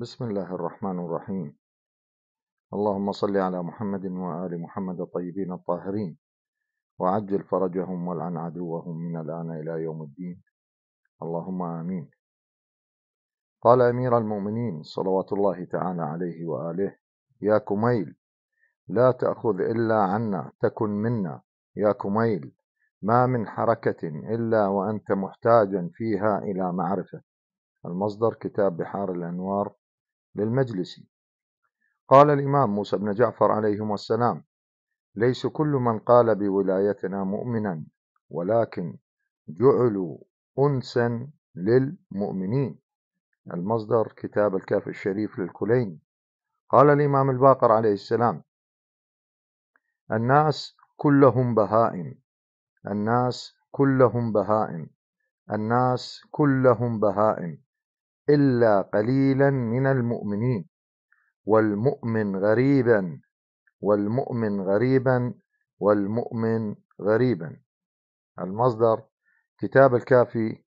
بسم الله الرحمن الرحيم اللهم صل على محمد وآل محمد الطيبين الطاهرين وعجل فرجهم والعن عدوهم من الآن إلى يوم الدين اللهم آمين قال أمير المؤمنين صلوات الله تعالى عليه وآله يا كميل لا تأخذ إلا عنا تكن منا يا كميل ما من حركة إلا وأنت محتاج فيها إلى معرفة المصدر كتاب بحار الأنوار للمجلس قال الإمام موسى بن جعفر عليهما السلام ليس كل من قال بولايتنا مؤمنا ولكن جعلوا أنسا للمؤمنين المصدر كتاب الكاف الشريف للكلين قال الإمام الباقر عليه السلام الناس كلهم بهائم الناس كلهم بهائم الناس كلهم بهائم إلا قليلا من المؤمنين والمؤمن غريبا والمؤمن غريبا والمؤمن غريبا المصدر كتاب الكافي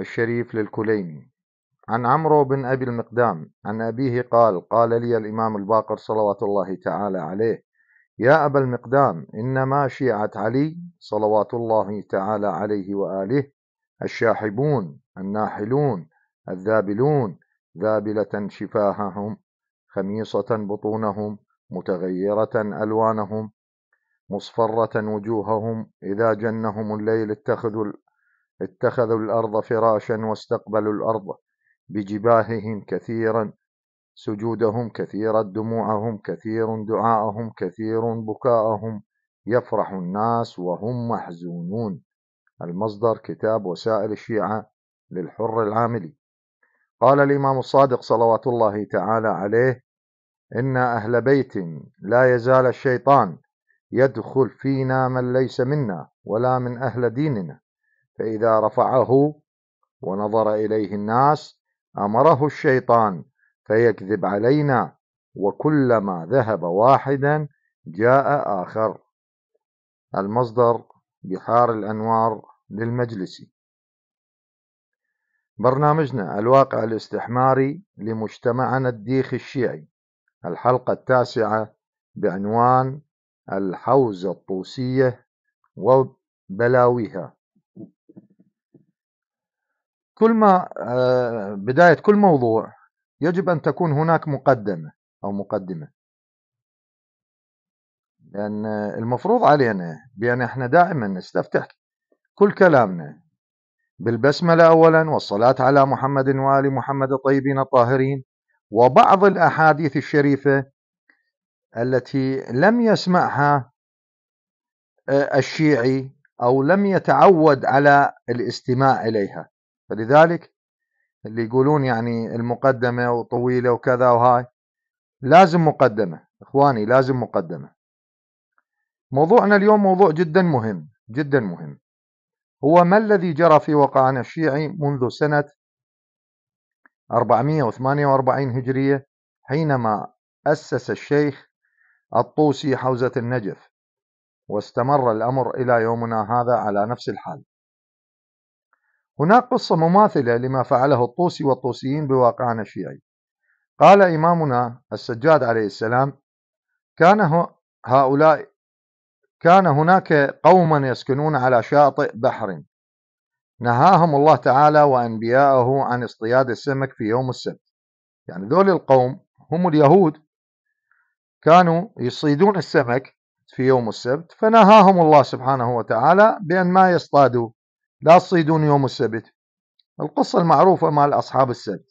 الشريف للكليني عن عمرو بن أبي المقدام عن أبيه قال قال لي الإمام الباقر صلوات الله تعالى عليه يا أبا المقدام إنما شيعة علي صلوات الله تعالى عليه وآله الشاحبون الناحلون الذابلون ذابلة شفاههم خميصة بطونهم متغيرة ألوانهم مصفرة وجوههم إذا جنهم الليل اتخذوا اتخذوا الأرض فراشا واستقبلوا الأرض بجباههم كثيرا سجودهم كثيرة دموعهم كثير دعاءهم كثير بكاءهم يفرح الناس وهم محزونون المصدر كتاب وسائل الشيعة للحر العاملي قال الإمام الصادق صلوات الله تعالى عليه إن أهل بيت لا يزال الشيطان يدخل فينا من ليس منا ولا من أهل ديننا فإذا رفعه ونظر إليه الناس أمره الشيطان فيكذب علينا وكلما ذهب واحدا جاء آخر المصدر بحار الأنوار للمجلس برنامجنا الواقع الاستحماري لمجتمعنا الديخ الشيعي الحلقة التاسعة بعنوان الحوزة الطوسية وبلاويها كل ما آه، بداية كل موضوع يجب أن تكون هناك مقدمة أو مقدمة لأن المفروض علينا بأن احنا دائما نستفتح كل كلامنا بالبسملة أولا والصلاة على محمد وآل محمد الطيبين الطاهرين وبعض الأحاديث الشريفة التي لم يسمعها آه، الشيعي أو لم يتعود على الاستماع إليها فلذلك اللي يقولون يعني المقدمة وطويلة وكذا وهاي لازم مقدمة إخواني لازم مقدمة موضوعنا اليوم موضوع جدا مهم جدا مهم هو ما الذي جرى في وقعنا الشيعي منذ سنة 448 هجرية حينما أسس الشيخ الطوسي حوزة النجف واستمر الأمر إلى يومنا هذا على نفس الحال هناك قصة مماثلة لما فعله الطوسي والطوسيين بواقعنا الشيعي قال إمامنا السجاد عليه السلام كان هؤلاء كان هناك قوما يسكنون على شاطئ بحر نهاهم الله تعالى وأنبياءه عن اصطياد السمك في يوم السبت يعني ذول القوم هم اليهود كانوا يصيدون السمك في يوم السبت فنهاهم الله سبحانه وتعالى بأن ما يصطادوا لا تصيدون يوم السبت القصة المعروفة مال أصحاب السبت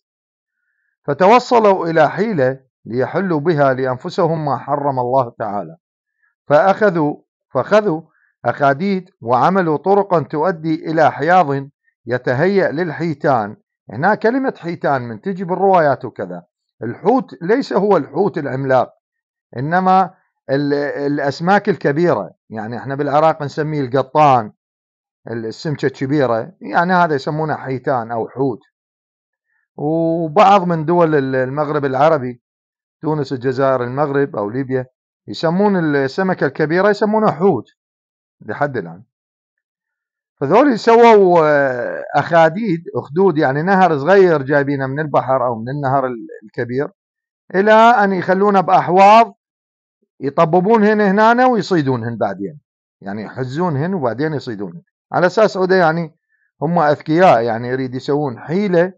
فتوصلوا إلى حيلة ليحلوا بها لأنفسهم ما حرم الله تعالى فأخذوا فخذوا أخاديد وعملوا طرقا تؤدي إلى حياض يتهيأ للحيتان هنا كلمة حيتان من تجي بالروايات وكذا الحوت ليس هو الحوت العملاق إنما الأسماك الكبيرة يعني احنا بالعراق نسميه القطان السمكة الكبيرة يعني هذا يسمونه حيتان أو حوت وبعض من دول المغرب العربي تونس الجزائر المغرب أو ليبيا يسمون السمكه الكبيره يسمونها حوت لحد الان فذول سووا آه، اخاديد اخدود يعني نهر صغير جايبينه من البحر او من النهر الكبير الى ان يخلونه باحواض يطببونهن هنا ويصيدونهن بعدين يعني يحزونهن وبعدين يصيدونهن على اساس عوده يعني هم اذكياء يعني يريد يسوون حيله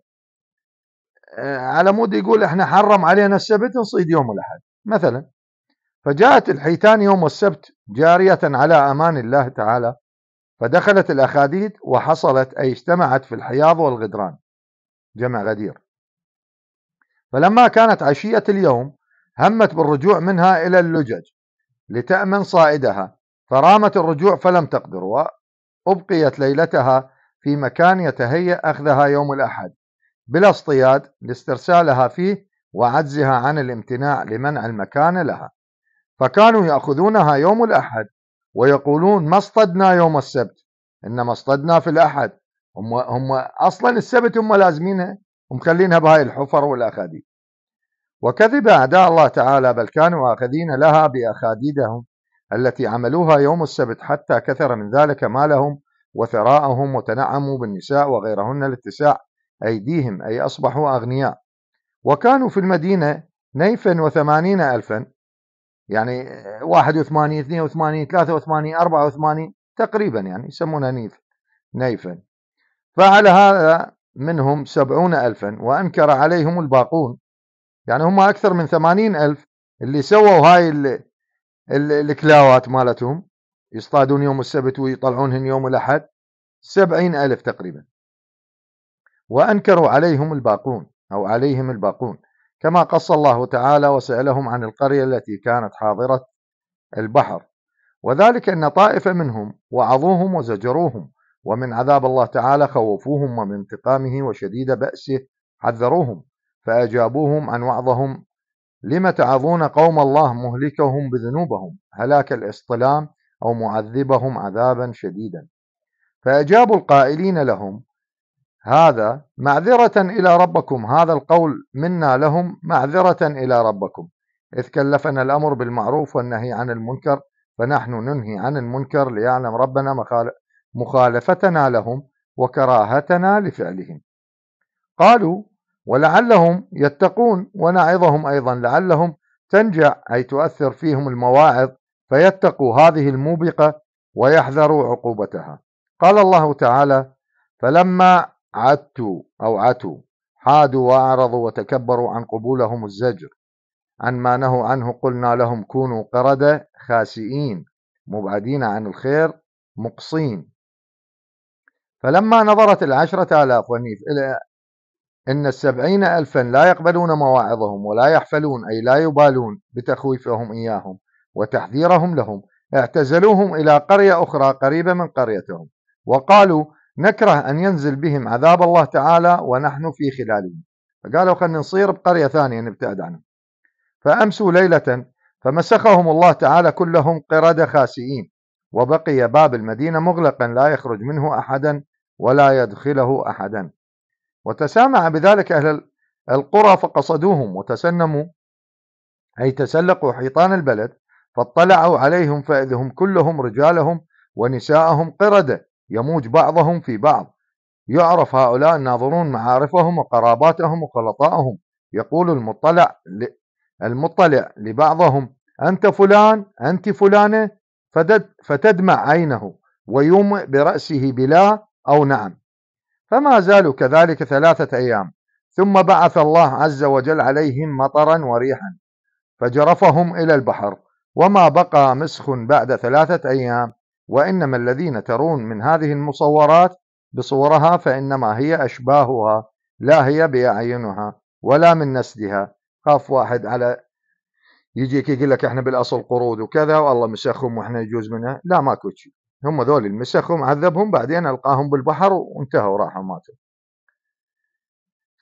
آه، على مود يقول احنا حرم علينا السبت نصيد يوم الاحد مثلا فجاءت الحيتان يوم السبت جارية على أمان الله تعالى فدخلت الأخاديد وحصلت أي اجتمعت في الحياض والغدران جمع غدير فلما كانت عشية اليوم همت بالرجوع منها إلى اللجج لتأمن صائدها فرامت الرجوع فلم تقدر وأبقيت ليلتها في مكان يتهيأ أخذها يوم الأحد بلا اصطياد لاسترسالها فيه وعجزها عن الامتناع لمنع المكان لها فكانوا يأخذونها يوم الأحد ويقولون ما اصطدنا يوم السبت إنما اصطدنا في الأحد هم, هم أصلا السبت هم لازمينها ومخلينها بهاي الحفر والأخاديد وكذب أعداء الله تعالى بل كانوا آخذين لها بأخاديدهم التي عملوها يوم السبت حتى كثر من ذلك مالهم وثراءهم وتنعموا بالنساء وغيرهن لاتساع أيديهم أي أصبحوا أغنياء وكانوا في المدينة نيفا وثمانين ألفا يعني 81 82 83 84 تقريبا يعني يسمونها نيف نيفا فعلى هذا منهم 70 ألفا وأنكر عليهم الباقون يعني هم أكثر من 80 ألف اللي سووا هاي الكلاوات مالتهم يصطادون يوم السبت ويطلعونهن يوم الأحد 70 ألف تقريبا وأنكروا عليهم الباقون أو عليهم الباقون كما قص الله تعالى وسألهم عن القرية التي كانت حاضرة البحر وذلك أن طائفة منهم وعظوهم وزجروهم ومن عذاب الله تعالى خوفوهم ومن انتقامه وشديد بأسه حذروهم فأجابوهم عن وعظهم لم تعظون قوم الله مهلكهم بذنوبهم هلاك الاصطلام أو معذبهم عذابا شديدا فأجابوا القائلين لهم هذا معذرة إلى ربكم هذا القول منا لهم معذرة إلى ربكم إذ كلفنا الأمر بالمعروف والنهي عن المنكر فنحن ننهي عن المنكر ليعلم ربنا مخالفتنا لهم وكراهتنا لفعلهم قالوا ولعلهم يتقون ونعظهم أيضا لعلهم تنجع أي تؤثر فيهم المواعظ فيتقوا هذه الموبقة ويحذروا عقوبتها قال الله تعالى فلما عتوا أو عتوا حادوا وأعرضوا وتكبروا عن قبولهم الزجر عن ما نهوا عنه قلنا لهم كونوا قردة خاسئين مبعدين عن الخير مقصين فلما نظرت العشرة آلاف ونيف إلى إن السبعين ألفا لا يقبلون مواعظهم ولا يحفلون أي لا يبالون بتخويفهم إياهم وتحذيرهم لهم اعتزلوهم إلى قرية أخرى قريبة من قريتهم وقالوا نكره أن ينزل بهم عذاب الله تعالى ونحن في خلالهم فقالوا خلينا نصير بقرية ثانية نبتعد عنهم فأمسوا ليلة فمسخهم الله تعالى كلهم قردة خاسئين وبقي باب المدينة مغلقا لا يخرج منه أحدا ولا يدخله أحدا وتسامع بذلك أهل القرى فقصدوهم وتسنموا أي تسلقوا حيطان البلد فاطلعوا عليهم فإذ هم كلهم رجالهم ونساءهم قردة يموج بعضهم في بعض يعرف هؤلاء الناظرون معارفهم وقراباتهم وخلطائهم يقول المطلع المطلع لبعضهم أنت فلان أنت فلانة فتدمع عينه ويومئ برأسه بلا أو نعم فما زالوا كذلك ثلاثة أيام ثم بعث الله عز وجل عليهم مطرا وريحا فجرفهم إلى البحر وما بقى مسخ بعد ثلاثة أيام وإنما الذين ترون من هذه المصورات بصورها فإنما هي أشباهها لا هي بأعينها ولا من نسدها خاف واحد على يجيك يقول لك احنا بالاصل قرود وكذا والله مسخهم واحنا يجوز منها لا ماكو شيء هم ذول المسخهم عذبهم بعدين القاهم بالبحر وانتهوا راحوا ماتوا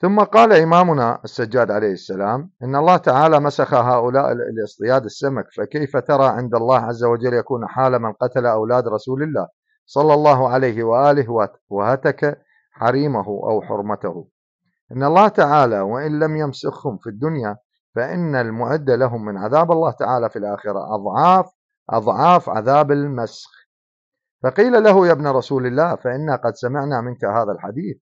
ثم قال إمامنا السجاد عليه السلام إن الله تعالى مسخ هؤلاء لاصطياد السمك فكيف ترى عند الله عز وجل يكون حال من قتل أولاد رسول الله صلى الله عليه وآله وهتك حريمه أو حرمته إن الله تعالى وإن لم يمسخهم في الدنيا فإن المعد لهم من عذاب الله تعالى في الآخرة أضعاف أضعاف عذاب المسخ فقيل له يا ابن رسول الله فإنا قد سمعنا منك هذا الحديث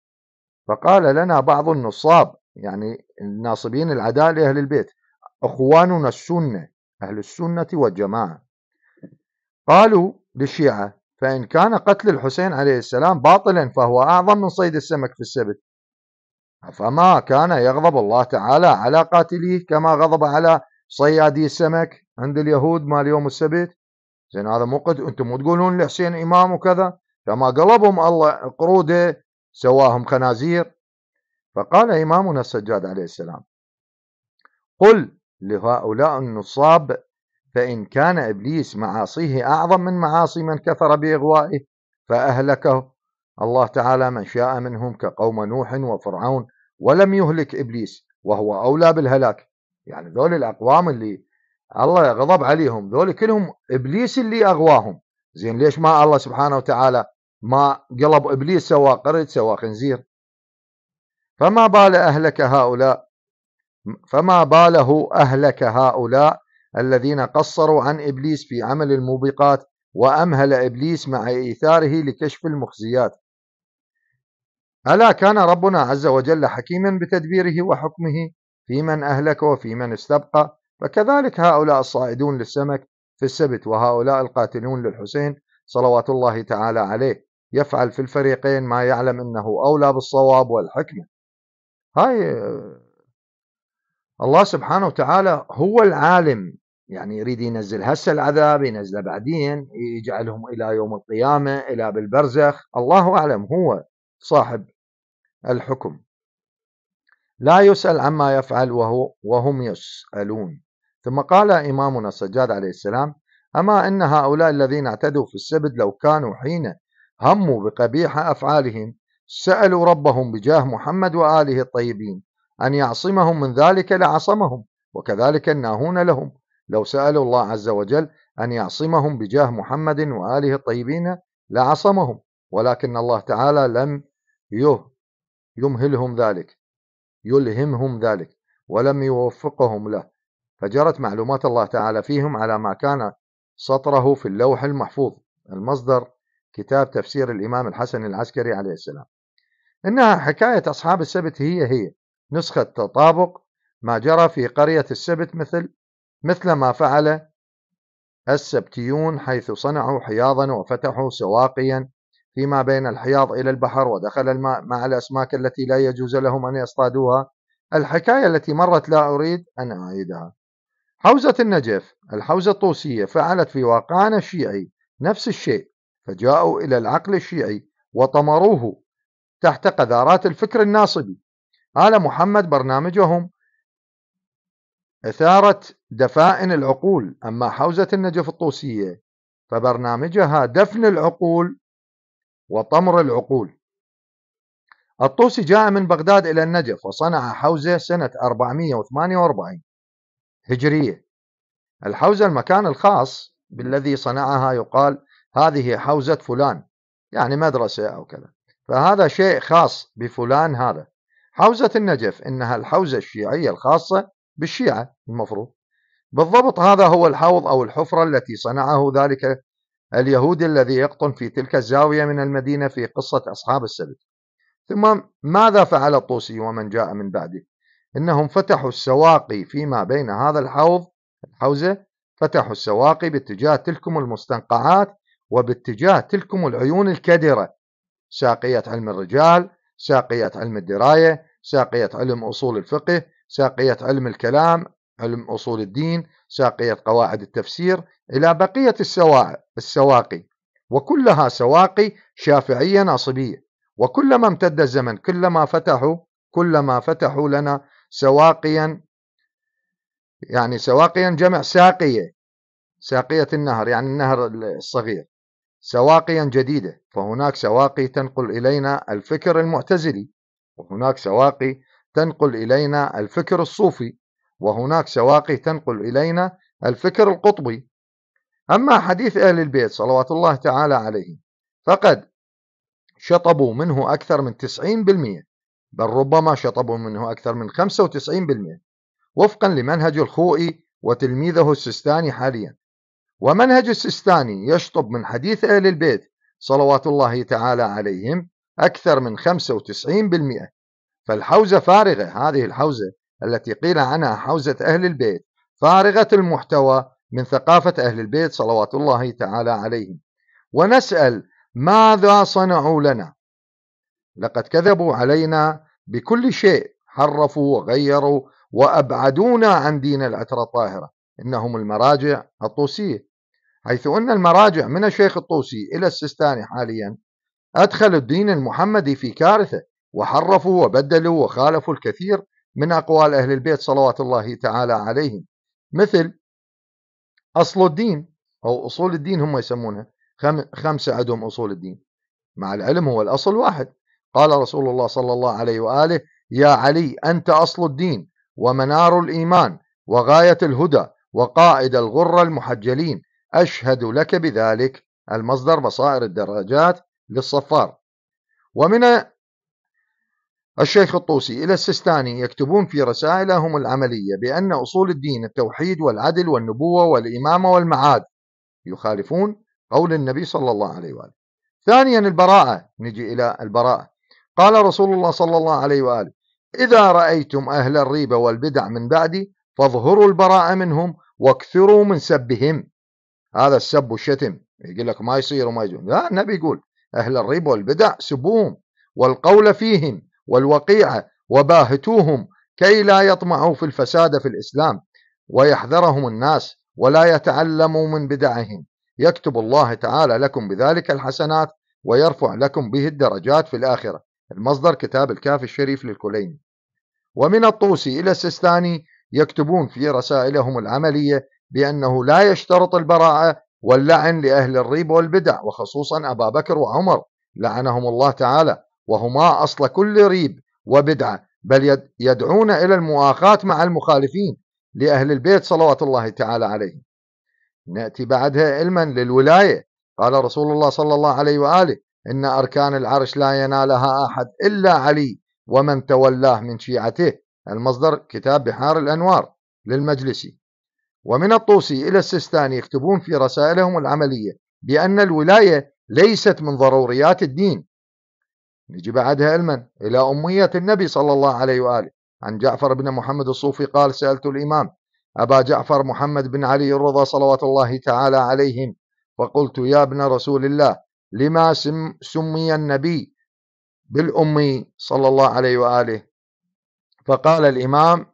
فقال لنا بعض النصاب يعني الناصبين العداء لأهل البيت أخواننا السنة أهل السنة والجماعة قالوا للشيعة فإن كان قتل الحسين عليه السلام باطلا فهو أعظم من صيد السمك في السبت فما كان يغضب الله تعالى على قاتليه كما غضب على صيادي السمك عند اليهود مال يوم السبت زين هذا مو قد انتم مو تقولون لحسين امام وكذا فما قلبهم الله قروده سواهم خنازير فقال إمامنا السجاد عليه السلام قل لهؤلاء النصاب فإن كان إبليس معاصيه أعظم من معاصي من كثر بإغوائه فأهلكه الله تعالى من شاء منهم كقوم نوح وفرعون ولم يهلك إبليس وهو أولى بالهلاك يعني ذول الأقوام اللي الله غضب عليهم ذول كلهم إبليس اللي أغواهم زين ليش ما الله سبحانه وتعالى ما قلب إبليس سوا قرد سوا خنزير فما بال أهلك هؤلاء فما باله أهلك هؤلاء الذين قصروا عن إبليس في عمل الموبقات وأمهل إبليس مع إيثاره لكشف المخزيات ألا كان ربنا عز وجل حكيما بتدبيره وحكمه في من أهلك وفي من استبقى فكذلك هؤلاء الصائدون للسمك في السبت وهؤلاء القاتلون للحسين صلوات الله تعالى عليه يفعل في الفريقين ما يعلم انه اولى بالصواب والحكمه هاي الله سبحانه وتعالى هو العالم يعني يريد ينزل هسه العذاب ينزله بعدين يجعلهم الى يوم القيامه الى بالبرزخ الله اعلم هو صاحب الحكم لا يسال عما يفعل وهو وهم يسالون ثم قال امامنا السجاد عليه السلام اما ان هؤلاء الذين اعتدوا في السبد لو كانوا حين هموا بقبيح أفعالهم سألوا ربهم بجاه محمد وآله الطيبين أن يعصمهم من ذلك لعصمهم وكذلك الناهون لهم لو سألوا الله عز وجل أن يعصمهم بجاه محمد وآله الطيبين لعصمهم ولكن الله تعالى لم يه يمهلهم ذلك يلهمهم ذلك ولم يوفقهم له فجرت معلومات الله تعالى فيهم على ما كان سطره في اللوح المحفوظ المصدر كتاب تفسير الإمام الحسن العسكري عليه السلام إنها حكاية أصحاب السبت هي هي نسخة تطابق ما جرى في قرية السبت مثل مثل ما فعل السبتيون حيث صنعوا حياضا وفتحوا سواقيا فيما بين الحياض إلى البحر ودخل الماء مع الأسماك التي لا يجوز لهم أن يصطادوها الحكاية التي مرت لا أريد أن أعيدها حوزة النجف الحوزة الطوسية فعلت في واقعنا الشيعي نفس الشيء فجاءوا إلى العقل الشيعي وطمروه تحت قذارات الفكر الناصبي على محمد برنامجهم اثاره دفائن العقول أما حوزة النجف الطوسية فبرنامجها دفن العقول وطمر العقول الطوسي جاء من بغداد إلى النجف وصنع حوزة سنة 448 هجرية الحوزة المكان الخاص بالذي صنعها يقال هذه حوزة فلان يعني مدرسة أو كذا فهذا شيء خاص بفلان هذا حوزة النجف إنها الحوزة الشيعية الخاصة بالشيعة المفروض بالضبط هذا هو الحوض أو الحفرة التي صنعه ذلك اليهودي الذي يقطن في تلك الزاوية من المدينة في قصة أصحاب السبت ثم ماذا فعل الطوسي ومن جاء من بعده إنهم فتحوا السواقي فيما بين هذا الحوض الحوزة فتحوا السواقي باتجاه تلكم المستنقعات وباتجاه تلكم العيون الكدرة ساقية علم الرجال ساقية علم الدراية ساقية علم أصول الفقه ساقية علم الكلام علم أصول الدين ساقية قواعد التفسير إلى بقية السواقي وكلها سواقي شافعية ناصبية وكلما امتد الزمن كلما فتحوا كلما فتحوا لنا سواقيا يعني سواقيا جمع ساقية ساقية النهر يعني النهر الصغير سواقيا جديدة فهناك سواقي تنقل إلينا الفكر المعتزلي وهناك سواقي تنقل إلينا الفكر الصوفي وهناك سواقي تنقل إلينا الفكر القطبي أما حديث أهل البيت صلوات الله تعالى عليهم فقد شطبوا منه أكثر من 90% بل ربما شطبوا منه أكثر من 95% وفقا لمنهج الخوئي وتلميذه السستاني حاليا ومنهج السيستاني يشطب من حديث أهل البيت صلوات الله تعالى عليهم أكثر من 95% فالحوزة فارغة هذه الحوزة التي قيل عنها حوزة أهل البيت فارغة المحتوى من ثقافة أهل البيت صلوات الله تعالى عليهم ونسأل ماذا صنعوا لنا لقد كذبوا علينا بكل شيء حرفوا وغيروا وأبعدونا عن دين العترة الطاهرة إنهم المراجع الطوسية حيث أن المراجع من الشيخ الطوسي إلى السيستاني حاليا أدخل الدين المحمدي في كارثة وحرفوا وبدلوا وخالفوا الكثير من أقوال أهل البيت صلوات الله تعالى عليهم مثل أصل الدين أو أصول الدين هم يسمونها خمسة عندهم أصول الدين مع العلم هو الأصل واحد قال رسول الله صلى الله عليه وآله يا علي أنت أصل الدين ومنار الإيمان وغاية الهدى وقائد الغر المحجلين أشهد لك بذلك المصدر بصائر الدراجات للصفار ومن الشيخ الطوسي إلى السستاني يكتبون في رسائلهم العملية بأن أصول الدين التوحيد والعدل والنبوة والإمامة والمعاد يخالفون قول النبي صلى الله عليه وآله ثانيا البراءة نجي إلى البراءة قال رسول الله صلى الله عليه وآله إذا رأيتم أهل الريبة والبدع من بعدي فاظهروا البراءة منهم واكثروا من سبهم هذا السب والشتم يقول لك ما يصير وما يجون لا النبي يقول أهل الربا والبدع سبوهم والقول فيهم والوقيعة وباهتوهم كي لا يطمعوا في الفساد في الإسلام ويحذرهم الناس ولا يتعلموا من بدعهم يكتب الله تعالى لكم بذلك الحسنات ويرفع لكم به الدرجات في الآخرة المصدر كتاب الكافي الشريف للكليني ومن الطوسي إلى السستاني يكتبون في رسائلهم العملية بأنه لا يشترط البراءة واللعن لأهل الريب والبدع وخصوصا أبا بكر وعمر لعنهم الله تعالى وهما أصل كل ريب وبدعة بل يدعون إلى المؤاخاة مع المخالفين لأهل البيت صلوات الله تعالى عليهم نأتي بعدها علما للولاية قال رسول الله صلى الله عليه وآله إن أركان العرش لا ينالها أحد إلا علي ومن تولاه من شيعته المصدر كتاب بحار الأنوار للمجلسي ومن الطوسي إلى السيستاني يكتبون في رسائلهم العملية بأن الولاية ليست من ضروريات الدين نجي بعدها علما إلى أمية النبي صلى الله عليه وآله عن جعفر بن محمد الصوفي قال سألت الإمام أبا جعفر محمد بن علي الرضا صلوات الله تعالى عليهم فقلت يا ابن رسول الله لما سم سمي النبي بالأمي صلى الله عليه وآله فقال الإمام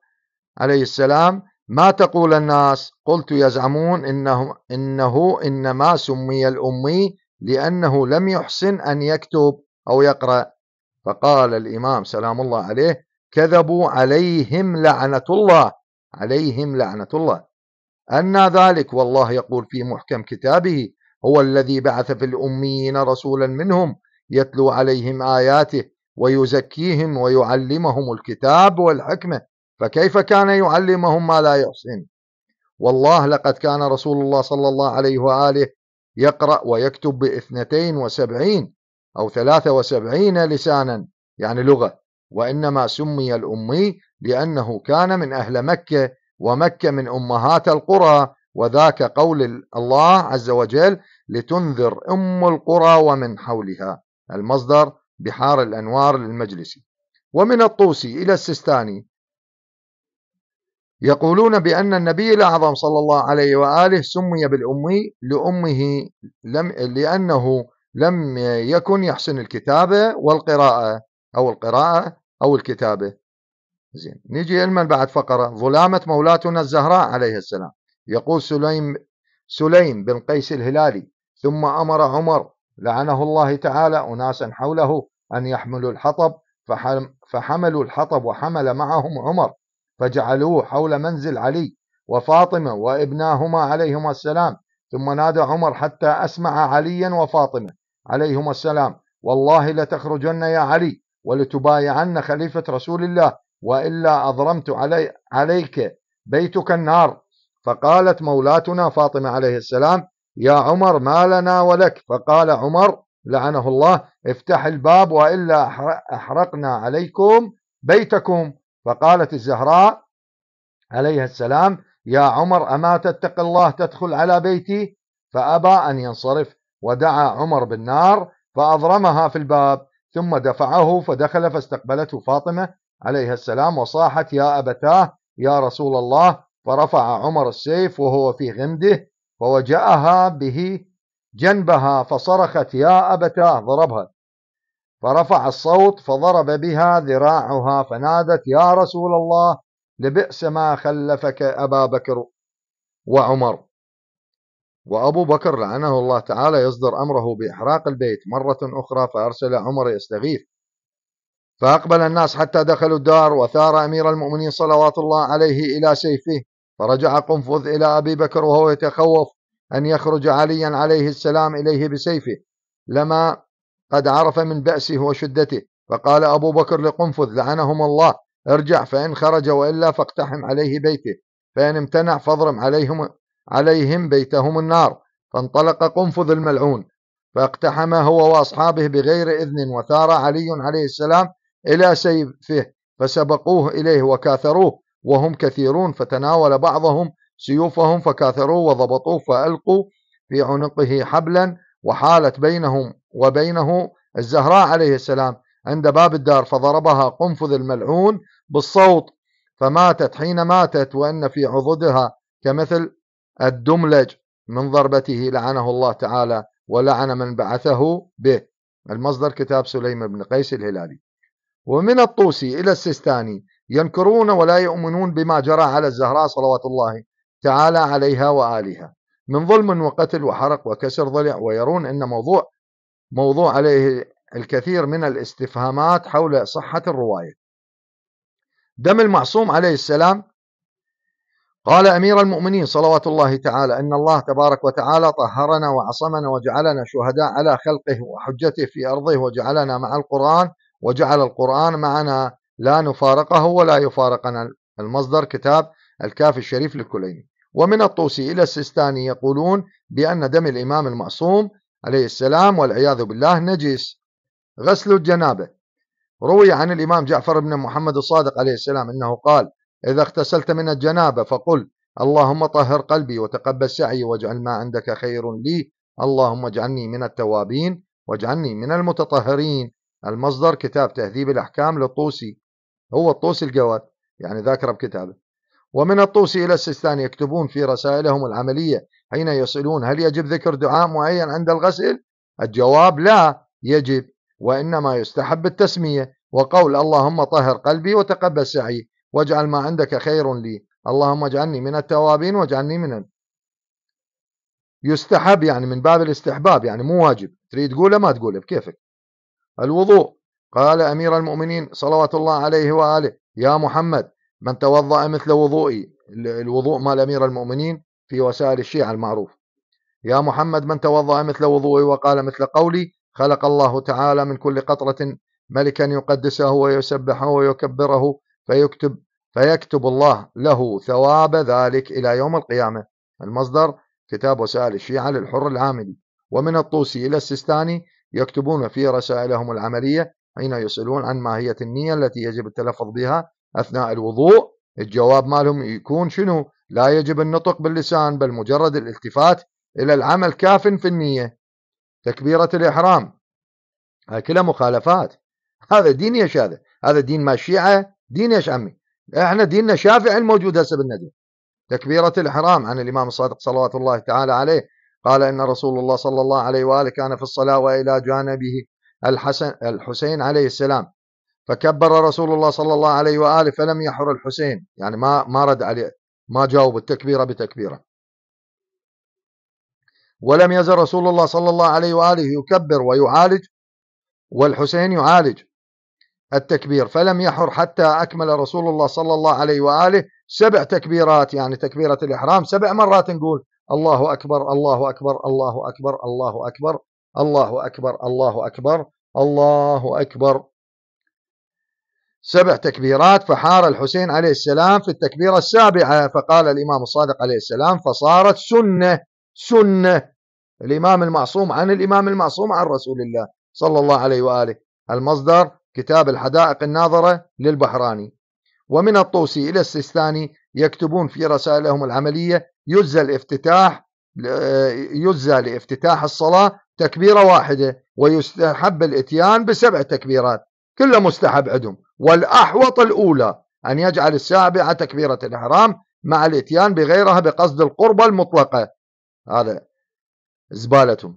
عليه السلام ما تقول الناس قلت يزعمون إنه, إنه إنما سمي الأمي لأنه لم يحسن أن يكتب أو يقرأ فقال الإمام سلام الله عليه كذبوا عليهم لعنة الله عليهم لعنة الله أن ذلك والله يقول في محكم كتابه هو الذي بعث في الأميين رسولا منهم يتلو عليهم آياته ويزكيهم ويعلمهم الكتاب والحكمة فكيف كان يعلمهم ما لا يحسن والله لقد كان رسول الله صلى الله عليه وآله يقرأ ويكتب باثنتين وسبعين أو ثلاثة وسبعين لسانا يعني لغة وإنما سمي الأمي لأنه كان من أهل مكة ومكة من أمهات القرى وذاك قول الله عز وجل لتنذر أم القرى ومن حولها المصدر بحار الأنوار للمجلسي ومن الطوسي إلى السستاني يقولون بأن النبي الأعظم صلى الله عليه وآله سمي بالأمي لأمه لم لأنه لم يكن يحسن الكتابة والقراءة أو القراءة أو الكتابة زين نجي لمن بعد فقرة ظلامة مولاتنا الزهراء عليه السلام يقول سليم سليم بن قيس الهلالي ثم أمر عمر لعنه الله تعالى أناسا حوله أن يحملوا الحطب فحملوا الحطب وحمل معهم عمر فجعلوه حول منزل علي وفاطمة وابناهما عليهما السلام ثم نادى عمر حتى أسمع عليا وفاطمة عليهما السلام والله لتخرجن يا علي ولتبايعن خليفة رسول الله وإلا أضرمت علي عليك بيتك النار فقالت مولاتنا فاطمة عليه السلام يا عمر ما لنا ولك فقال عمر لعنه الله افتح الباب وإلا أحرقنا عليكم بيتكم فقالت الزهراء عليها السلام يا عمر أما تتق الله تدخل على بيتي فأبى أن ينصرف ودعا عمر بالنار فأضرمها في الباب ثم دفعه فدخل فاستقبلته فاطمة عليها السلام وصاحت يا أبتاه يا رسول الله فرفع عمر السيف وهو في غمده فوجأها به جنبها فصرخت يا أبتاه ضربها فرفع الصوت فضرب بها ذراعها فنادت يا رسول الله لبئس ما خلفك أبا بكر وعمر وأبو بكر لعنه الله تعالى يصدر أمره بإحراق البيت مرة أخرى فأرسل عمر يستغيث فأقبل الناس حتى دخلوا الدار وثار أمير المؤمنين صلوات الله عليه إلى سيفه فرجع قنفذ إلى أبي بكر وهو يتخوف أن يخرج عليا عليه السلام إليه بسيفه لما قد عرف من بأسه وشدته فقال أبو بكر لقنفذ لعنهم الله ارجع فإن خرج وإلا فاقتحم عليه بيته فإن امتنع فاضرم عليهم عليهم بيتهم النار فانطلق قنفذ الملعون فاقتحم هو وأصحابه بغير إذن وثار علي عليه السلام إلى سيفه فسبقوه إليه وكاثروه وهم كثيرون فتناول بعضهم سيوفهم فكاثروه وضبطوه فألقوا في عنقه حبلا وحالت بينهم وبينه الزهراء عليه السلام عند باب الدار فضربها قنفذ الملعون بالصوت فماتت حين ماتت وإن في عضدها كمثل الدملج من ضربته لعنه الله تعالى ولعن من بعثه به المصدر كتاب سليم بن قيس الهلالي ومن الطوسي إلى السيستاني ينكرون ولا يؤمنون بما جرى على الزهراء صلوات الله تعالى عليها وآلها من ظلم وقتل وحرق وكسر ضلع ويرون أن موضوع موضوع عليه الكثير من الاستفهامات حول صحة الرواية دم المعصوم عليه السلام قال أمير المؤمنين صلوات الله تعالى إن الله تبارك وتعالى طهرنا وعصمنا وجعلنا شهداء على خلقه وحجته في أرضه وجعلنا مع القرآن وجعل القرآن معنا لا نفارقه ولا يفارقنا المصدر كتاب الكافي الشريف للكليني ومن الطوسي إلى السيستاني يقولون بأن دم الإمام المعصوم عليه السلام والعياذ بالله نجس غسل الجنابة روي عن الإمام جعفر بن محمد الصادق عليه السلام أنه قال إذا اغتسلت من الجنابة فقل اللهم طهر قلبي وتقبل سعي واجعل ما عندك خير لي اللهم اجعلني من التوابين واجعلني من المتطهرين المصدر كتاب تهذيب الأحكام للطوسي هو الطوسي الجواد يعني ذاكره بكتابه ومن الطوسي إلى السستان يكتبون في رسائلهم العملية حين يسألون هل يجب ذكر دعاء معين عند الغسل الجواب لا يجب وإنما يستحب التسمية وقول اللهم طهر قلبي وتقبل سعي واجعل ما عندك خير لي اللهم اجعلني من التوابين واجعلني من يستحب يعني من باب الاستحباب يعني مو واجب تريد تقوله ما تقوله بكيفك الوضوء قال أمير المؤمنين صلوات الله عليه وآله يا محمد من توضأ مثل وضوئي الوضوء مال أمير المؤمنين في وسائل الشيعة المعروف يا محمد من توضأ مثل وضوئي وقال مثل قولي خلق الله تعالى من كل قطرة ملكا يقدسه ويسبحه ويكبره فيكتب فيكتب الله له ثواب ذلك إلى يوم القيامة المصدر كتاب وسائل الشيعة للحر العاملي ومن الطوسي إلى السيستاني يكتبون في رسائلهم العملية حين يسألون عن ماهية النية التي يجب التلفظ بها أثناء الوضوء الجواب مالهم يكون شنو لا يجب النطق باللسان بل مجرد الالتفات إلى العمل كاف في النية تكبيرة الإحرام هاي كلها مخالفات هذا دين يا شاذة هذا دين ما الشيعة دين يا عمي احنا ديننا شافعي الموجود هسه بالندوة تكبيرة الإحرام عن الإمام الصادق صلوات الله تعالى عليه قال إن رسول الله صلى الله عليه وآله كان في الصلاة وإلى جانبه الحسن الحسين عليه السلام فكبر رسول الله صلى الله عليه وآله فلم يحر الحسين يعني ما ما رد عليه ما جاوب التكبيرة بتكبيرة ولم يزل رسول الله صلى الله عليه وآله يكبر ويعالج والحسين يعالج التكبير فلم يحر حتى أكمل رسول الله صلى الله عليه وآله سبع تكبيرات يعني تكبيرة الإحرام سبع مرات نقول الله أكبر الله أكبر الله أكبر الله أكبر الله أكبر الله أكبر الله أكبر, الله أكبر سبع تكبيرات فحار الحسين عليه السلام في التكبيرة السابعة فقال الإمام الصادق عليه السلام فصارت سنة سنة الإمام المعصوم عن الإمام المعصوم عن رسول الله صلى الله عليه وآله المصدر كتاب الحدائق الناظرة للبحراني ومن الطوسي إلى السيستاني يكتبون في رسائلهم العملية يجزى الافتتاح آه، يجزى لافتتاح الصلاة تكبيرة واحدة ويستحب الاتيان بسبع تكبيرات كله مستحب عندهم والأحوط الأولى أن يجعل السابعة تكبيرة الإحرام مع الاتيان بغيرها بقصد القربة المطلقة هذا زبالة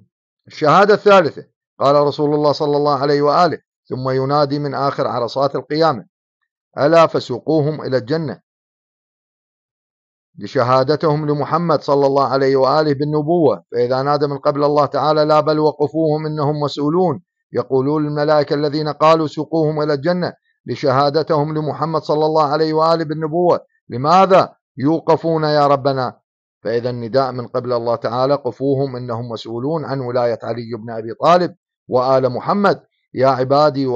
الشهادة الثالثة قال رسول الله صلى الله عليه وآله ثم ينادي من آخر عرصات القيامة ألا فسوقوهم إلى الجنة لشهادتهم لمحمد صلى الله عليه وآله بالنبوة فإذا نادى من قبل الله تعالى لا بل وقفوهم إنهم مسؤولون يقولون الملائكة الذين قالوا سوقوهم إلى الجنة لشهادتهم لمحمد صلى الله عليه وآله بالنبوة لماذا يوقفون يا ربنا فإذا النداء من قبل الله تعالى قفوهم إنهم مسؤولون عن ولاية علي بن أبي طالب وآل محمد يا عبادي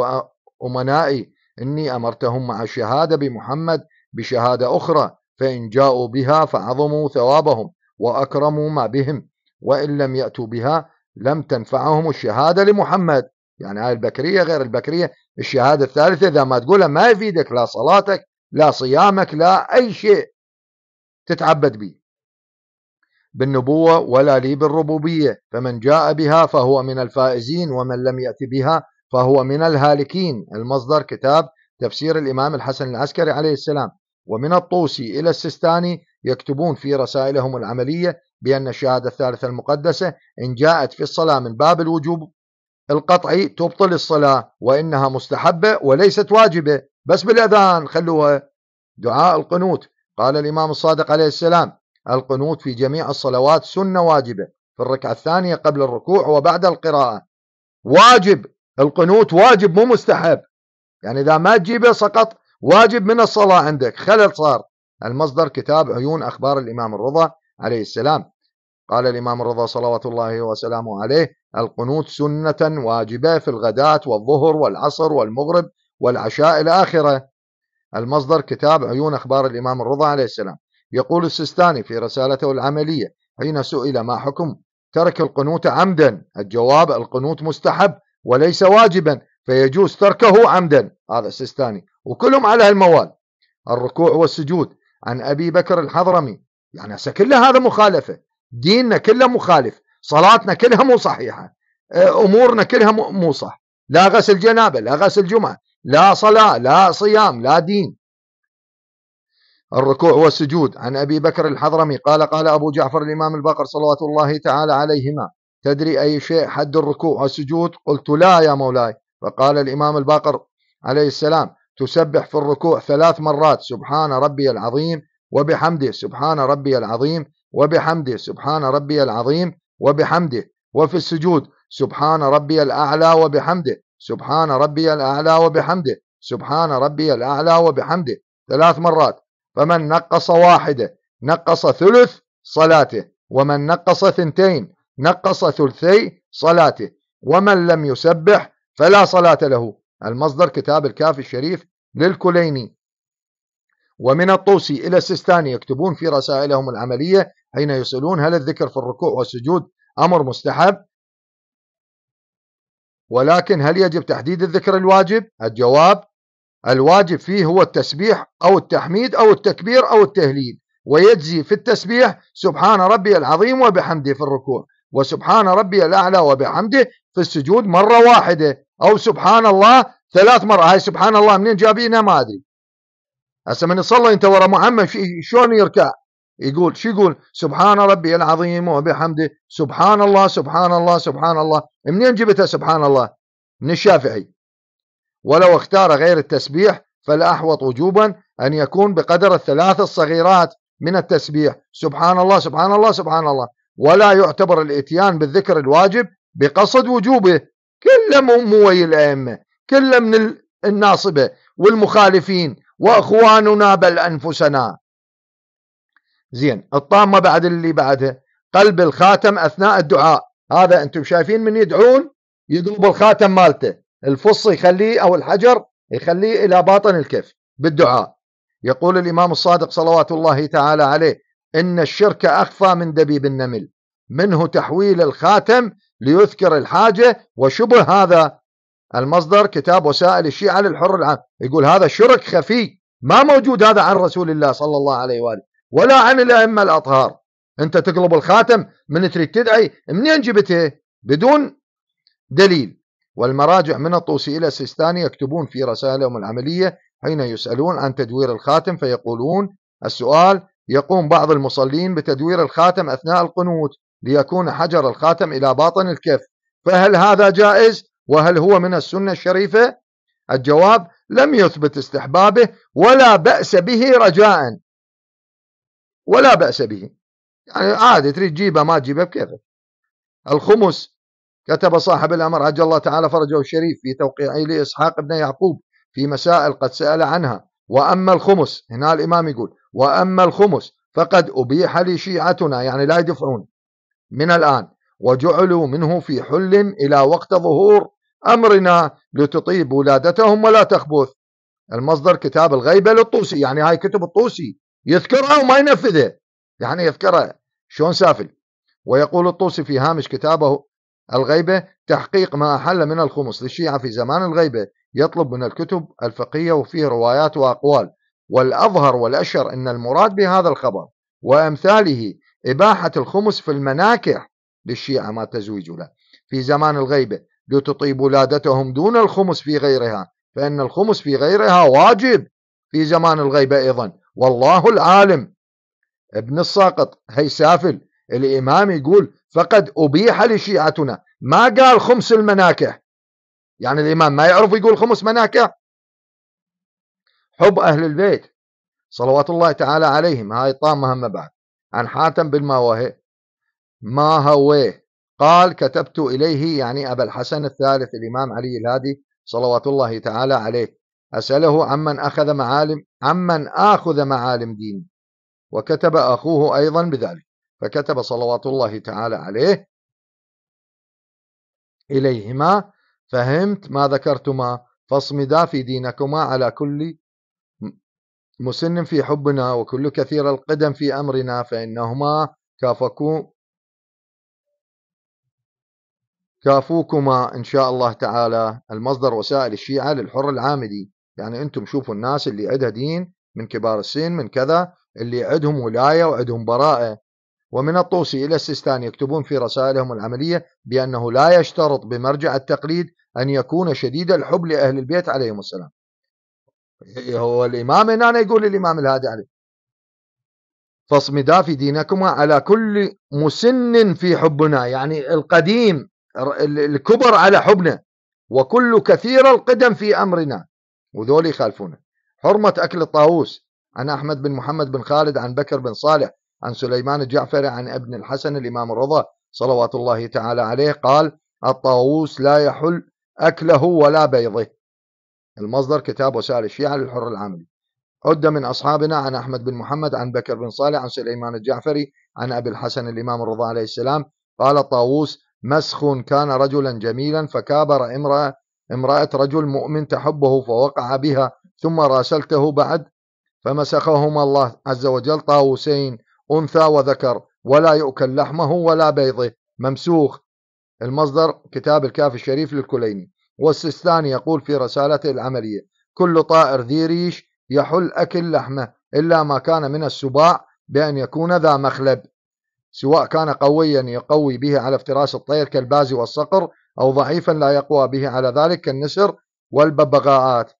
وأمنائي إني أمرتهم مع الشهادة بمحمد بشهادة أخرى فإن جاءوا بها فعظموا ثوابهم وأكرموا ما بهم وإن لم يأتوا بها لم تنفعهم الشهادة لمحمد يعني هاي البكرية غير البكرية الشهادة الثالثة إذا ما تقولها ما يفيدك لا صلاتك لا صيامك لا أي شيء تتعبد به بالنبوة ولا لي بالربوبية فمن جاء بها فهو من الفائزين ومن لم يأت بها فهو من الهالكين المصدر كتاب تفسير الإمام الحسن العسكري عليه السلام ومن الطوسي إلى السستاني يكتبون في رسائلهم العملية بأن الشهادة الثالثة المقدسة إن جاءت في الصلاة من باب الوجوب القطعي تبطل الصلاة وإنها مستحبة وليست واجبة بس بالأذان خلوها دعاء القنوت قال الإمام الصادق عليه السلام القنوت في جميع الصلوات سنة واجبة في الركعة الثانية قبل الركوع وبعد القراءة واجب القنوت واجب مو مستحب يعني إذا ما تجيبه سقط واجب من الصلاة عندك خلل صار المصدر كتاب عيون أخبار الإمام الرضا عليه السلام قال الإمام الرضا صلوات الله وسلامه عليه القنوت سنة واجبة في الغداة والظهر والعصر والمغرب والعشاء إلى آخره المصدر كتاب عيون أخبار الإمام الرضا عليه السلام يقول السستاني في رسالته العملية حين سئل ما حكم ترك القنوت عمدا الجواب القنوت مستحب وليس واجبا فيجوز تركه عمدا هذا السستاني وكلهم على الموال الركوع والسجود عن أبي بكر الحضرمي يعني كله هذا مخالفة ديننا كله مخالف صلاتنا كلها مو صحيحة آه، أمورنا كلها مو صح لا غسل جنابة لا غسل جمعة لا صلاة لا صيام لا دين الركوع والسجود عن أبي بكر الحضرمي قال قال أبو جعفر الإمام البقر صلوات الله تعالى عليهما تدري أي شيء حد الركوع والسجود قلت لا يا مولاي فقال الإمام البقر عليه السلام تسبح في الركوع ثلاث مرات سبحان ربي العظيم وبحمده سبحان ربي العظيم وبحمده سبحان ربي العظيم وبحمده وفي السجود سبحان ربي الأعلى وبحمده سبحان ربي الأعلى وبحمده سبحان ربي الأعلى وبحمده ثلاث مرات فمن نقص واحدة نقص ثلث صلاته ومن نقص ثنتين نقص ثلثي صلاته ومن لم يسبح فلا صلاة له المصدر كتاب الكافي الشريف للكليني ومن الطوسي إلى السستاني يكتبون في رسائلهم العملية حين يسألون هل الذكر في الركوع والسجود أمر مستحب ولكن هل يجب تحديد الذكر الواجب الجواب الواجب فيه هو التسبيح أو التحميد أو التكبير أو التهليل ويجزي في التسبيح سبحان ربي العظيم وبحمده في الركوع وسبحان ربي الأعلى وبحمده في السجود مرة واحدة أو سبحان الله ثلاث مرات هاي سبحان الله منين جابينها ما أدري هسه من يصلي أنت ورا محمد شلون يركع يقول شو يقول سبحان ربي العظيم وبحمده سبحان الله سبحان الله سبحان الله منين جبتها سبحان الله من الشافعي ولو اختار غير التسبيح فالأحوط وجوبا أن يكون بقدر الثلاث الصغيرات من التسبيح سبحان الله سبحان الله سبحان الله ولا يعتبر الاتيان بالذكر الواجب بقصد وجوبه كله مو الأئمة كله من الناصبة والمخالفين وأخواننا بل أنفسنا زين الطامه بعد اللي بعدها قلب الخاتم اثناء الدعاء هذا انتم شايفين من يدعون يقلب الخاتم مالته الفص يخليه او الحجر يخليه الى باطن الكف بالدعاء يقول الامام الصادق صلوات الله تعالى عليه ان الشرك اخفى من دبيب النمل منه تحويل الخاتم ليذكر الحاجه وشبه هذا المصدر كتاب وسائل الشيعه للحر العام يقول هذا شرك خفي ما موجود هذا عن رسول الله صلى الله عليه واله ولا عن الأئمة الأطهار أنت تقلب الخاتم من تريد تدعي منين جبته بدون دليل والمراجع من الطوسي إلى السيستاني يكتبون في رسائلهم العملية حين يسألون عن تدوير الخاتم فيقولون السؤال يقوم بعض المصلين بتدوير الخاتم أثناء القنوت ليكون حجر الخاتم إلى باطن الكف فهل هذا جائز وهل هو من السنة الشريفة الجواب لم يثبت استحبابه ولا بأس به رجاء ولا بأس به يعني عادي تريد تجيبه ما تجيبه بكيفك الخمس كتب صاحب الأمر عجل الله تعالى فرجه الشريف في توقيعه لإسحاق بن يعقوب في مسائل قد سأل عنها وأما الخمس هنا الإمام يقول وأما الخمس فقد أبيح لشيعتنا يعني لا يدفعون من الآن وجعلوا منه في حل إلى وقت ظهور أمرنا لتطيب ولادتهم ولا تخبث المصدر كتاب الغيبة للطوسي يعني هاي كتب الطوسي يذكرها وما ينفذها يعني يذكرها شلون سافل ويقول الطوسي في هامش كتابه الغيبة تحقيق ما أحل من الخمس للشيعة في زمان الغيبة يطلب من الكتب الفقهية وفيه روايات وأقوال والأظهر والأشهر أن المراد بهذا الخبر وأمثاله إباحة الخمس في المناكح للشيعة ما تزويج له في زمان الغيبة لتطيب ولادتهم دون الخمس في غيرها فإن الخمس في غيرها واجب في زمان الغيبة أيضا والله العالم ابن الساقط هي سافل الإمام يقول فقد أبيح لشيعتنا ما قال خمس المناكح يعني الإمام ما يعرف يقول خمس مناكح حب أهل البيت صلوات الله تعالى عليهم هاي طامة ما بعد عن حاتم بن ما هويه قال كتبت إليه يعني أبا الحسن الثالث الإمام علي الهادي صلوات الله تعالى عليه أسأله عمن أخذ معالم عمن آخذ معالم ديني وكتب أخوه أيضا بذلك فكتب صلوات الله تعالى عليه إليهما فهمت ما ذكرتما فاصمدا في دينكما على كل مسن في حبنا وكل كثير القدم في أمرنا فإنهما كافكو كافوكما إن شاء الله تعالى المصدر وسائل الشيعة للحر العامدي يعني انتم شوفوا الناس اللي عندها دين من كبار السن من كذا اللي عندهم ولايه وعندهم براءه ومن الطوسي الى السيستاني يكتبون في رسائلهم العمليه بانه لا يشترط بمرجع التقليد ان يكون شديد الحب لاهل البيت عليهم السلام. هو الامام هنا يقول الامام الهادي عليه فاصمدا في دينكما على كل مسن في حبنا يعني القديم الكبر على حبنا وكل كثير القدم في امرنا وذول يخالفونه حرمة أكل الطاووس عن أحمد بن محمد بن خالد عن بكر بن صالح عن سليمان الجعفري عن ابن الحسن الإمام الرضا صلوات الله تعالى عليه قال الطاووس لا يحل أكله ولا بيضه المصدر كتاب وسائل الشيعة للحر العاملي عد من أصحابنا عن أحمد بن محمد عن بكر بن صالح عن سليمان الجعفري عن أبي الحسن الإمام الرضا عليه السلام قال الطاووس مسخ كان رجلا جميلا فكابر امرأة امرأة رجل مؤمن تحبه فوقع بها ثم راسلته بعد فمسخهما الله عز وجل طاووسين أنثى وذكر ولا يؤكل لحمه ولا بيضه ممسوخ المصدر كتاب الكافي الشريف للكليني والسستاني يقول في رسالته العملية كل طائر ذي ريش يحل أكل لحمه إلا ما كان من السباع بأن يكون ذا مخلب سواء كان قويا يقوي به على افتراس الطير كالبازي والصقر أو ضعيفا لا يقوى به على ذلك كالنسر والببغاءات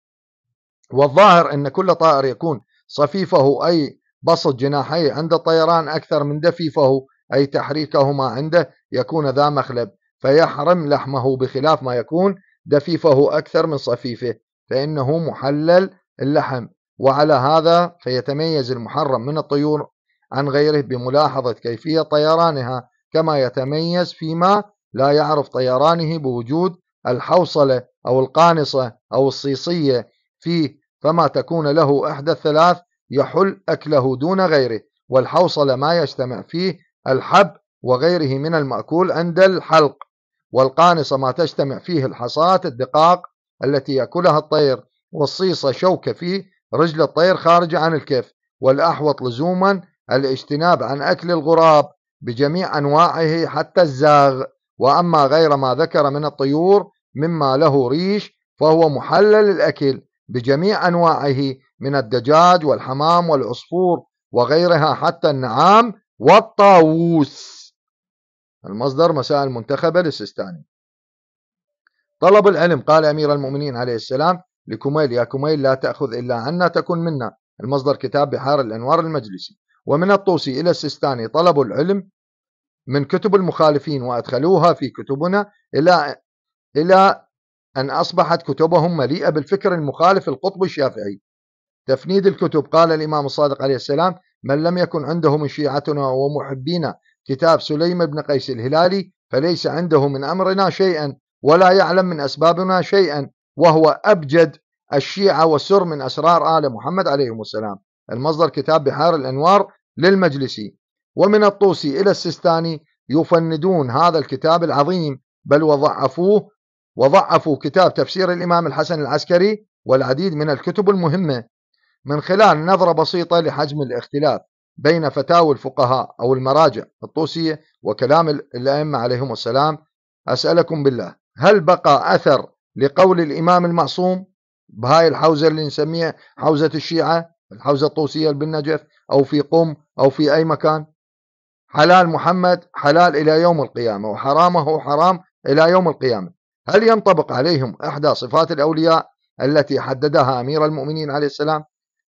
والظاهر أن كل طائر يكون صفيفه أي بسط جناحيه عند الطيران أكثر من دفيفه أي تحريكهما عنده يكون ذا مخلب فيحرم لحمه بخلاف ما يكون دفيفه أكثر من صفيفه فإنه محلل اللحم وعلى هذا فيتميز المحرم من الطيور عن غيره بملاحظة كيفية طيرانها كما يتميز فيما لا يعرف طيرانه بوجود الحوصلة أو القانصة أو الصيصية فيه فما تكون له إحدى الثلاث يحل أكله دون غيره والحوصلة ما يجتمع فيه الحب وغيره من المأكول عند الحلق والقانصة ما تجتمع فيه الحصات الدقاق التي يأكلها الطير والصيصة شوكة فيه رجل الطير خارجة عن الكف والأحوط لزوما الاجتناب عن أكل الغراب بجميع أنواعه حتى الزاغ وأما غير ما ذكر من الطيور مما له ريش فهو محلل الأكل بجميع أنواعه من الدجاج والحمام والعصفور وغيرها حتى النعام والطاووس المصدر مسائل منتخبة للسيستاني طلب العلم قال أمير المؤمنين عليه السلام لكميل يا كميل لا تأخذ إلا عنا تكن منا المصدر كتاب بحار الأنوار المجلسي ومن الطوسي إلى السيستاني طلب العلم من كتب المخالفين وأدخلوها في كتبنا إلى إلى أن أصبحت كتبهم مليئة بالفكر المخالف القطب الشافعي تفنيد الكتب قال الإمام الصادق عليه السلام من لم يكن عنده من شيعتنا ومحبينا كتاب سليم بن قيس الهلالي فليس عنده من أمرنا شيئا ولا يعلم من أسبابنا شيئا وهو أبجد الشيعة وسر من أسرار آل محمد عليهم السلام المصدر كتاب بحار الأنوار للمجلسي ومن الطوسي إلى السيستاني يفندون هذا الكتاب العظيم بل وضعفوه وضعفوا كتاب تفسير الإمام الحسن العسكري والعديد من الكتب المهمة من خلال نظرة بسيطة لحجم الاختلاف بين فتاوى الفقهاء أو المراجع الطوسية وكلام الأئمة عليهم السلام أسألكم بالله هل بقى أثر لقول الإمام المعصوم بهاي الحوزة اللي نسميها حوزة الشيعة الحوزة الطوسية بالنجف أو في قم أو في أي مكان حلال محمد حلال إلى يوم القيامة وحرامه حرام إلى يوم القيامة هل ينطبق عليهم إحدى صفات الأولياء التي حددها أمير المؤمنين عليه السلام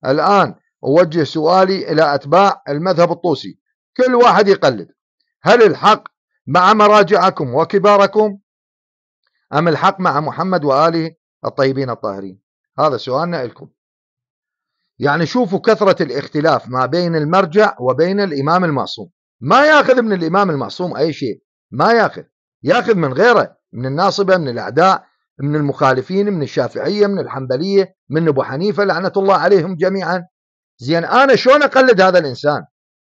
الآن أوجه سؤالي إلى أتباع المذهب الطوسي كل واحد يقلد هل الحق مع مراجعكم وكباركم أم الحق مع محمد وآله الطيبين الطاهرين هذا سؤالنا لكم يعني شوفوا كثرة الاختلاف ما بين المرجع وبين الإمام المعصوم ما ياخذ من الإمام المعصوم أي شيء ما ياخذ ياخذ من غيره من الناصبة من الأعداء من المخالفين من الشافعية من الحنبلية من أبو حنيفة لعنة الله عليهم جميعا زين أنا شلون أقلد هذا الإنسان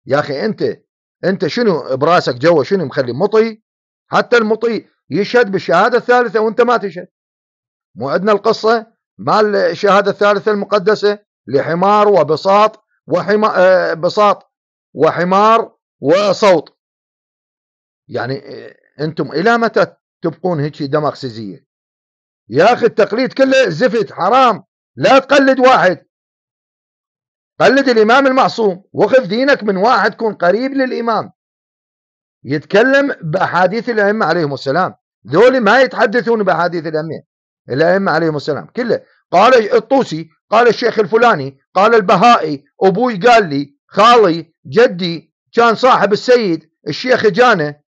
يا أخي أنت أنت شنو براسك جوا شنو مخلي مطي حتى المطي يشهد بالشهادة الثالثة وأنت ما تشهد مو عندنا القصة مال الشهادة الثالثة المقدسة لحمار وبساط وحما آه، بساط وحمار وصوت يعني آه، انتم الى متى تبقون هيك دمغسيزيه يا اخي التقليد كله زفت حرام لا تقلد واحد قلد الامام المعصوم وخذ دينك من واحد كن قريب للامام يتكلم باحاديث الائمه عليهم السلام ذول ما يتحدثون باحاديث الائمه الائمه عليهم السلام كله قال الطوسي قال الشيخ الفلاني قال البهائي ابوي قال لي خالي جدي كان صاحب السيد الشيخ جانا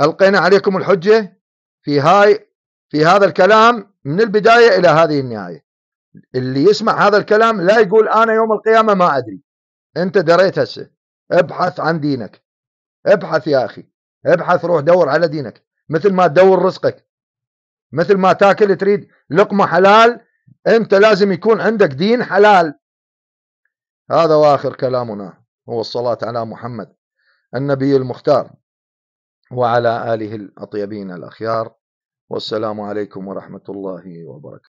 ألقينا عليكم الحجة في هاي في هذا الكلام من البداية إلى هذه النهاية اللي يسمع هذا الكلام لا يقول أنا يوم القيامة ما أدري أنت دريت هسه ابحث عن دينك ابحث يا أخي ابحث روح دور على دينك مثل ما تدور رزقك مثل ما تاكل تريد لقمة حلال أنت لازم يكون عندك دين حلال هذا واخر كلامنا هو الصلاة على محمد النبي المختار وعلى آله الأطيبين الأخيار والسلام عليكم ورحمة الله وبركاته